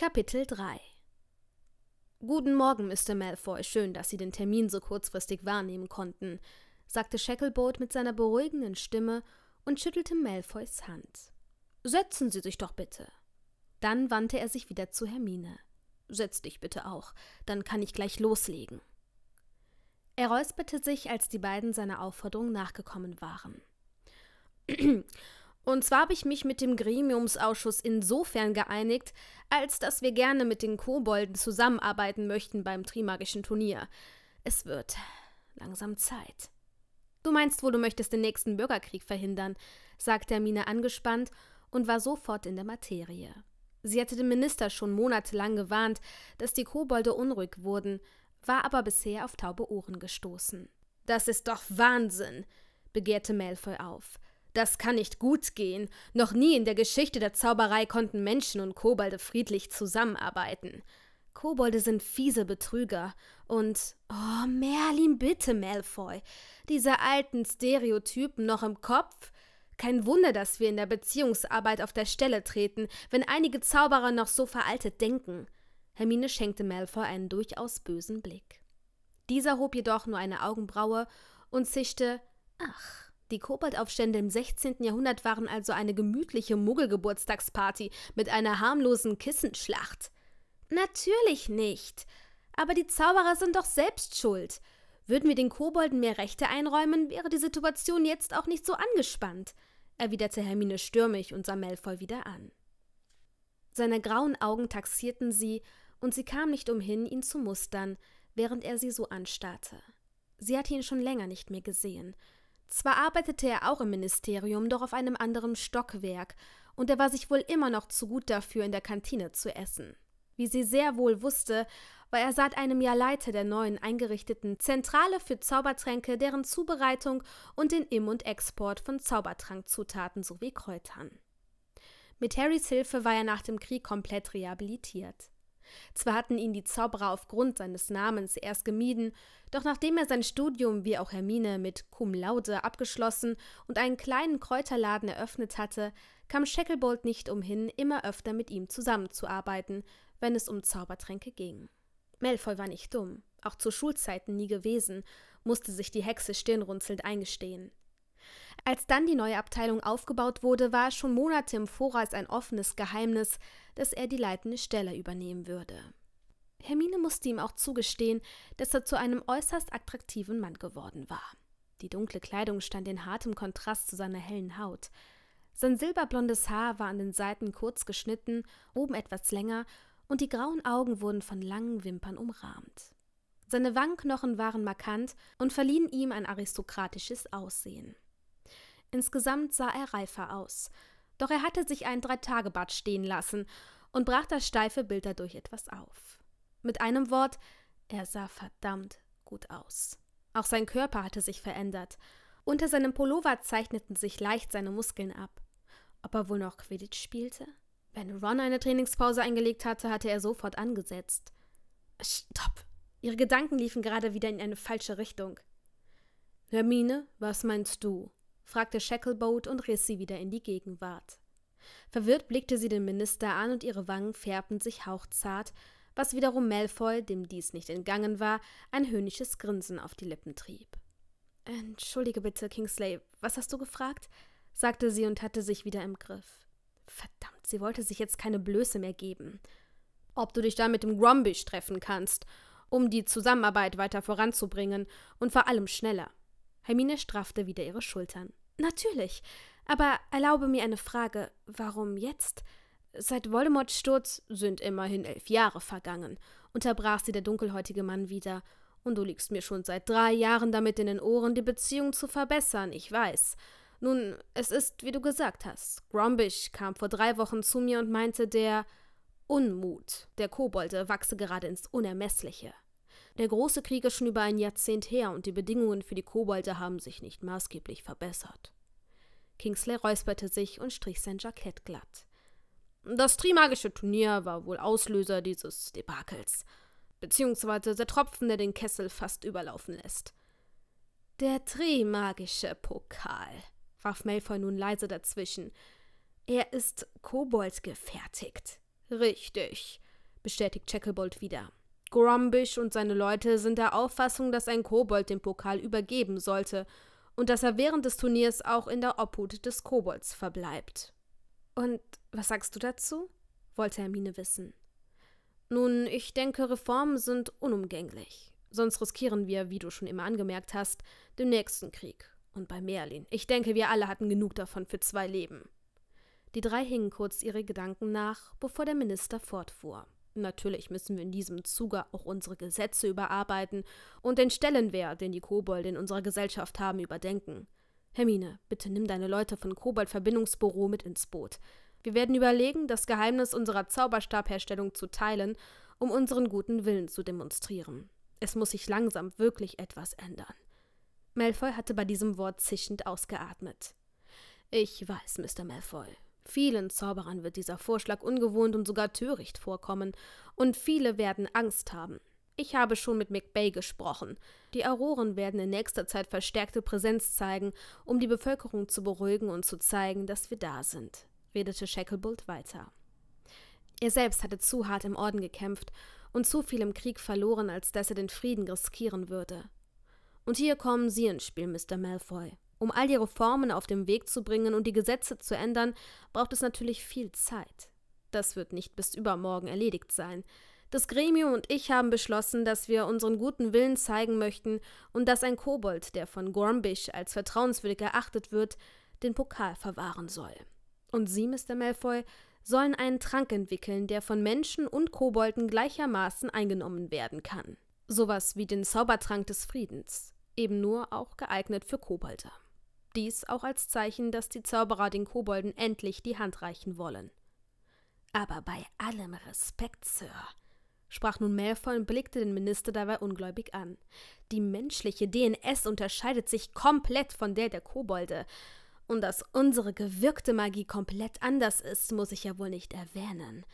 Kapitel 3 Guten Morgen, Mr. Malfoy. Schön, dass Sie den Termin so kurzfristig wahrnehmen konnten, sagte Shacklebolt mit seiner beruhigenden Stimme und schüttelte Malfoys Hand. Setzen Sie sich doch bitte. Dann wandte er sich wieder zu Hermine. Setz dich bitte auch, dann kann ich gleich loslegen. Er räusperte sich, als die beiden seiner Aufforderung nachgekommen waren. Und zwar habe ich mich mit dem Gremiumsausschuss insofern geeinigt, als dass wir gerne mit den Kobolden zusammenarbeiten möchten beim Trimagischen Turnier. Es wird langsam Zeit. Du meinst wohl, du möchtest den nächsten Bürgerkrieg verhindern, sagte Hermine angespannt und war sofort in der Materie. Sie hatte den Minister schon monatelang gewarnt, dass die Kobolde unruhig wurden, war aber bisher auf taube Ohren gestoßen. Das ist doch Wahnsinn, begehrte Malfoy auf. Das kann nicht gut gehen. Noch nie in der Geschichte der Zauberei konnten Menschen und Kobolde friedlich zusammenarbeiten. Kobolde sind fiese Betrüger. Und, oh, Merlin, bitte, Malfoy. Diese alten Stereotypen noch im Kopf? Kein Wunder, dass wir in der Beziehungsarbeit auf der Stelle treten, wenn einige Zauberer noch so veraltet denken. Hermine schenkte Malfoy einen durchaus bösen Blick. Dieser hob jedoch nur eine Augenbraue und zischte, ach. Die Koboldaufstände im 16. Jahrhundert waren also eine gemütliche Muggelgeburtstagsparty mit einer harmlosen Kissenschlacht. Natürlich nicht. Aber die Zauberer sind doch selbst schuld. Würden wir den Kobolden mehr Rechte einräumen, wäre die Situation jetzt auch nicht so angespannt, erwiderte Hermine stürmisch und sah Malfoy wieder an. Seine grauen Augen taxierten sie, und sie kam nicht umhin, ihn zu mustern, während er sie so anstarrte. Sie hatte ihn schon länger nicht mehr gesehen, zwar arbeitete er auch im Ministerium, doch auf einem anderen Stockwerk, und er war sich wohl immer noch zu gut dafür, in der Kantine zu essen. Wie sie sehr wohl wusste, war er seit einem Jahr Leiter der neuen eingerichteten Zentrale für Zaubertränke, deren Zubereitung und den Im- und Export von Zaubertrankzutaten sowie Kräutern. Mit Harrys Hilfe war er nach dem Krieg komplett rehabilitiert. Zwar hatten ihn die Zauberer aufgrund seines Namens erst gemieden, doch nachdem er sein Studium wie auch Hermine mit Cum Laude abgeschlossen und einen kleinen Kräuterladen eröffnet hatte, kam Shacklebolt nicht umhin, immer öfter mit ihm zusammenzuarbeiten, wenn es um Zaubertränke ging. Malfoy war nicht dumm, auch zu Schulzeiten nie gewesen, musste sich die Hexe stirnrunzelnd eingestehen. Als dann die neue Abteilung aufgebaut wurde, war schon Monate im Voraus ein offenes Geheimnis, dass er die leitende Stelle übernehmen würde. Hermine musste ihm auch zugestehen, dass er zu einem äußerst attraktiven Mann geworden war. Die dunkle Kleidung stand in hartem Kontrast zu seiner hellen Haut. Sein silberblondes Haar war an den Seiten kurz geschnitten, oben etwas länger, und die grauen Augen wurden von langen Wimpern umrahmt. Seine Wangenknochen waren markant und verliehen ihm ein aristokratisches Aussehen. Insgesamt sah er reifer aus. Doch er hatte sich einen Dreitagebad stehen lassen und brach das steife Bild dadurch etwas auf. Mit einem Wort, er sah verdammt gut aus. Auch sein Körper hatte sich verändert. Unter seinem Pullover zeichneten sich leicht seine Muskeln ab. Ob er wohl noch Quidditch spielte? Wenn Ron eine Trainingspause eingelegt hatte, hatte er sofort angesetzt. Stopp! Ihre Gedanken liefen gerade wieder in eine falsche Richtung. Hermine, was meinst du? fragte Shackleboat und riss sie wieder in die Gegenwart. Verwirrt blickte sie den Minister an und ihre Wangen färbten sich hauchzart, was wiederum Malfoy, dem dies nicht entgangen war, ein höhnisches Grinsen auf die Lippen trieb. Entschuldige bitte, Kingsley, was hast du gefragt? sagte sie und hatte sich wieder im Griff. Verdammt, sie wollte sich jetzt keine Blöße mehr geben. Ob du dich da mit dem Grombish treffen kannst, um die Zusammenarbeit weiter voranzubringen und vor allem schneller. Hermine straffte wieder ihre Schultern. Natürlich. Aber erlaube mir eine Frage. Warum jetzt? Seit Voldemorts Sturz sind immerhin elf Jahre vergangen, unterbrach sie der dunkelhäutige Mann wieder. Und du liegst mir schon seit drei Jahren damit in den Ohren, die Beziehung zu verbessern, ich weiß. Nun, es ist, wie du gesagt hast. Grombish kam vor drei Wochen zu mir und meinte, der Unmut der Kobolde wachse gerade ins Unermessliche. Der große Krieg ist schon über ein Jahrzehnt her und die Bedingungen für die Kobolde haben sich nicht maßgeblich verbessert. Kingsley räusperte sich und strich sein Jackett glatt. Das Trimagische Turnier war wohl Auslöser dieses Debakels, beziehungsweise der Tropfen, der den Kessel fast überlaufen lässt. Der Trimagische Pokal, warf Malfoy nun leise dazwischen. Er ist Kobold gefertigt. Richtig, bestätigt Shacklebolt wieder. Grombish und seine Leute sind der Auffassung, dass ein Kobold den Pokal übergeben sollte und dass er während des Turniers auch in der Obhut des Kobolds verbleibt. Und was sagst du dazu? wollte Hermine wissen. Nun, ich denke, Reformen sind unumgänglich. Sonst riskieren wir, wie du schon immer angemerkt hast, den nächsten Krieg. Und bei Merlin. Ich denke, wir alle hatten genug davon für zwei Leben. Die drei hingen kurz ihre Gedanken nach, bevor der Minister fortfuhr. Natürlich müssen wir in diesem Zuge auch unsere Gesetze überarbeiten und den Stellenwert, den die Kobold in unserer Gesellschaft haben, überdenken. Hermine, bitte nimm deine Leute von Kobold-Verbindungsbüro mit ins Boot. Wir werden überlegen, das Geheimnis unserer Zauberstabherstellung zu teilen, um unseren guten Willen zu demonstrieren. Es muss sich langsam wirklich etwas ändern. Malfoy hatte bei diesem Wort zischend ausgeatmet. Ich weiß, Mr. Malfoy, Vielen Zauberern wird dieser Vorschlag ungewohnt und sogar töricht vorkommen, und viele werden Angst haben. Ich habe schon mit McBay gesprochen. Die Auroren werden in nächster Zeit verstärkte Präsenz zeigen, um die Bevölkerung zu beruhigen und zu zeigen, dass wir da sind, redete Shacklebolt weiter. Er selbst hatte zu hart im Orden gekämpft und zu viel im Krieg verloren, als dass er den Frieden riskieren würde. Und hier kommen Sie ins Spiel, Mr. Malfoy. Um all die Reformen auf den Weg zu bringen und die Gesetze zu ändern, braucht es natürlich viel Zeit. Das wird nicht bis übermorgen erledigt sein. Das Gremium und ich haben beschlossen, dass wir unseren guten Willen zeigen möchten und dass ein Kobold, der von Gormbish als vertrauenswürdig erachtet wird, den Pokal verwahren soll. Und Sie, Mr. Malfoy, sollen einen Trank entwickeln, der von Menschen und Kobolden gleichermaßen eingenommen werden kann. Sowas wie den Zaubertrank des Friedens, eben nur auch geeignet für Kobolder. Dies auch als Zeichen, dass die Zauberer den Kobolden endlich die Hand reichen wollen. Aber bei allem Respekt, Sir, sprach nun Malfoy und blickte den Minister dabei ungläubig an. Die menschliche DNS unterscheidet sich komplett von der der Kobolde. Und dass unsere gewirkte Magie komplett anders ist, muss ich ja wohl nicht erwähnen.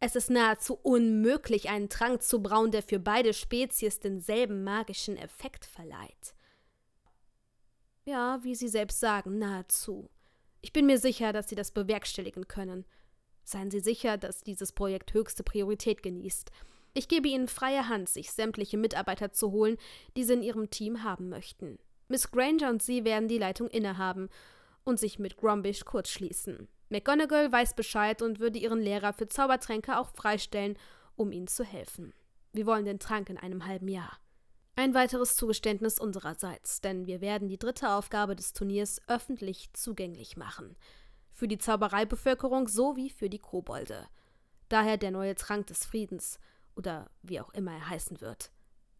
Es ist nahezu unmöglich, einen Trank zu brauen, der für beide Spezies denselben magischen Effekt verleiht. Ja, wie Sie selbst sagen, nahezu. Ich bin mir sicher, dass Sie das bewerkstelligen können. Seien Sie sicher, dass dieses Projekt höchste Priorität genießt. Ich gebe Ihnen freie Hand, sich sämtliche Mitarbeiter zu holen, die Sie in Ihrem Team haben möchten. Miss Granger und Sie werden die Leitung innehaben und sich mit Grombish kurzschließen. McGonagall weiß Bescheid und würde ihren Lehrer für Zaubertränke auch freistellen, um ihnen zu helfen. Wir wollen den Trank in einem halben Jahr. Ein weiteres Zugeständnis unsererseits, denn wir werden die dritte Aufgabe des Turniers öffentlich zugänglich machen. Für die Zaubereibevölkerung sowie für die Kobolde. Daher der neue Trank des Friedens, oder wie auch immer er heißen wird,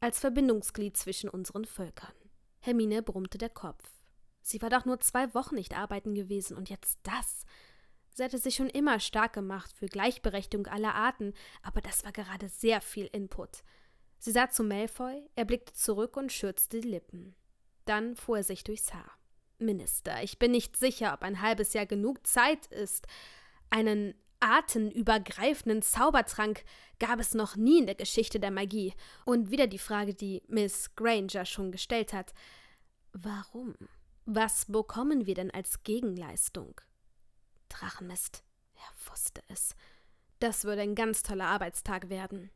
als Verbindungsglied zwischen unseren Völkern. Hermine brummte der Kopf. Sie war doch nur zwei Wochen nicht arbeiten gewesen und jetzt das. Sie hatte sich schon immer stark gemacht für Gleichberechtigung aller Arten, aber das war gerade sehr viel Input. Sie sah zu Malfoy, er blickte zurück und schürzte die Lippen. Dann fuhr er sich durchs Haar. Minister, ich bin nicht sicher, ob ein halbes Jahr genug Zeit ist. Einen artenübergreifenden Zaubertrank gab es noch nie in der Geschichte der Magie. Und wieder die Frage, die Miss Granger schon gestellt hat. Warum? Was bekommen wir denn als Gegenleistung? Drachenmist. Er wusste es. Das würde ein ganz toller Arbeitstag werden.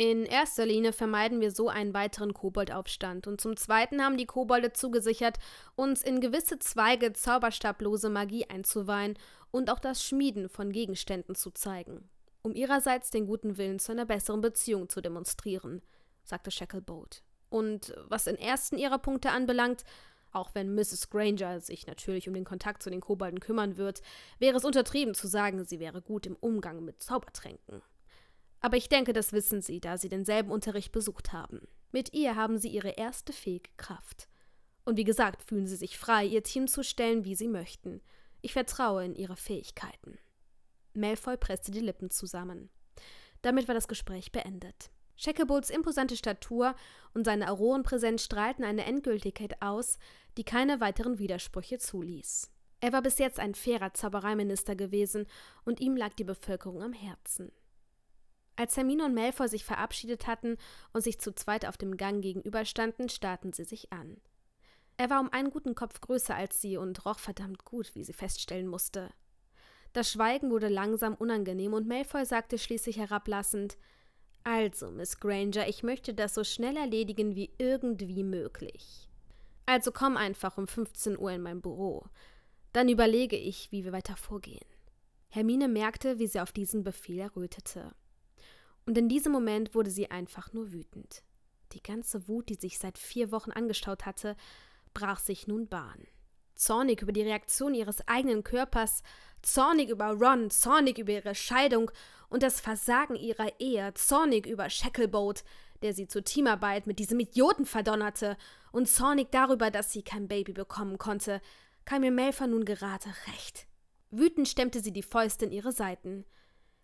In erster Linie vermeiden wir so einen weiteren Koboldaufstand und zum Zweiten haben die Kobolde zugesichert, uns in gewisse Zweige zauberstablose Magie einzuweihen und auch das Schmieden von Gegenständen zu zeigen, um ihrerseits den guten Willen zu einer besseren Beziehung zu demonstrieren, sagte Shacklebolt. Und was den ersten ihrer Punkte anbelangt, auch wenn Mrs. Granger sich natürlich um den Kontakt zu den Kobolden kümmern wird, wäre es untertrieben zu sagen, sie wäre gut im Umgang mit Zaubertränken. Aber ich denke, das wissen Sie, da Sie denselben Unterricht besucht haben. Mit ihr haben Sie Ihre erste fähige Kraft. Und wie gesagt, fühlen Sie sich frei, Ihr Team zu stellen, wie Sie möchten. Ich vertraue in Ihre Fähigkeiten. Malfoy presste die Lippen zusammen. Damit war das Gespräch beendet. Shackleboards imposante Statur und seine Aurorenpräsenz strahlten eine Endgültigkeit aus, die keine weiteren Widersprüche zuließ. Er war bis jetzt ein fairer Zaubereiminister gewesen und ihm lag die Bevölkerung am Herzen. Als Hermine und Malfoy sich verabschiedet hatten und sich zu zweit auf dem Gang gegenüberstanden, starrten sie sich an. Er war um einen guten Kopf größer als sie und roch verdammt gut, wie sie feststellen musste. Das Schweigen wurde langsam unangenehm und Malfoy sagte schließlich herablassend: Also, Miss Granger, ich möchte das so schnell erledigen wie irgendwie möglich. Also komm einfach um 15 Uhr in mein Büro. Dann überlege ich, wie wir weiter vorgehen. Hermine merkte, wie sie auf diesen Befehl errötete. Und in diesem Moment wurde sie einfach nur wütend. Die ganze Wut, die sich seit vier Wochen angestaut hatte, brach sich nun Bahn. Zornig über die Reaktion ihres eigenen Körpers, zornig über Ron, zornig über ihre Scheidung und das Versagen ihrer Ehe, zornig über Shackleboat, der sie zur Teamarbeit mit diesem Idioten verdonnerte, und zornig darüber, dass sie kein Baby bekommen konnte, kam ihr Melfer nun gerade recht. Wütend stemmte sie die Fäuste in ihre Seiten.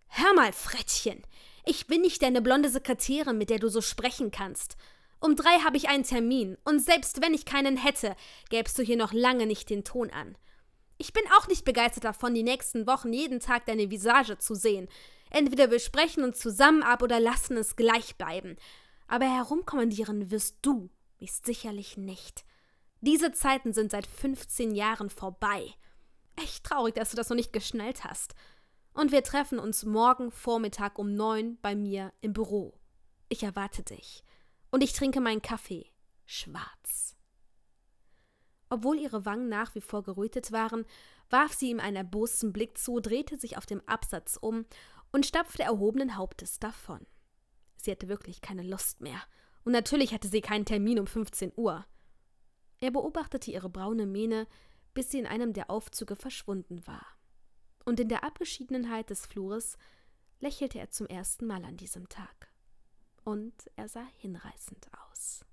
Hör mal, Frettchen! Ich bin nicht deine blonde Sekretärin, mit der du so sprechen kannst. Um drei habe ich einen Termin, und selbst wenn ich keinen hätte, gäbst du hier noch lange nicht den Ton an. Ich bin auch nicht begeistert davon, die nächsten Wochen jeden Tag deine Visage zu sehen. Entweder wir sprechen uns zusammen ab oder lassen es gleich bleiben. Aber herumkommandieren wirst du mich sicherlich nicht. Diese Zeiten sind seit 15 Jahren vorbei. Echt traurig, dass du das noch nicht geschnallt hast und wir treffen uns morgen Vormittag um neun bei mir im Büro. Ich erwarte dich. Und ich trinke meinen Kaffee. Schwarz. Obwohl ihre Wangen nach wie vor gerötet waren, warf sie ihm einen erbosten Blick zu, drehte sich auf dem Absatz um und stapfte erhobenen Hauptes davon. Sie hatte wirklich keine Lust mehr. Und natürlich hatte sie keinen Termin um 15 Uhr. Er beobachtete ihre braune Mähne, bis sie in einem der Aufzüge verschwunden war und in der Abgeschiedenheit des Flures lächelte er zum ersten Mal an diesem Tag. Und er sah hinreißend aus.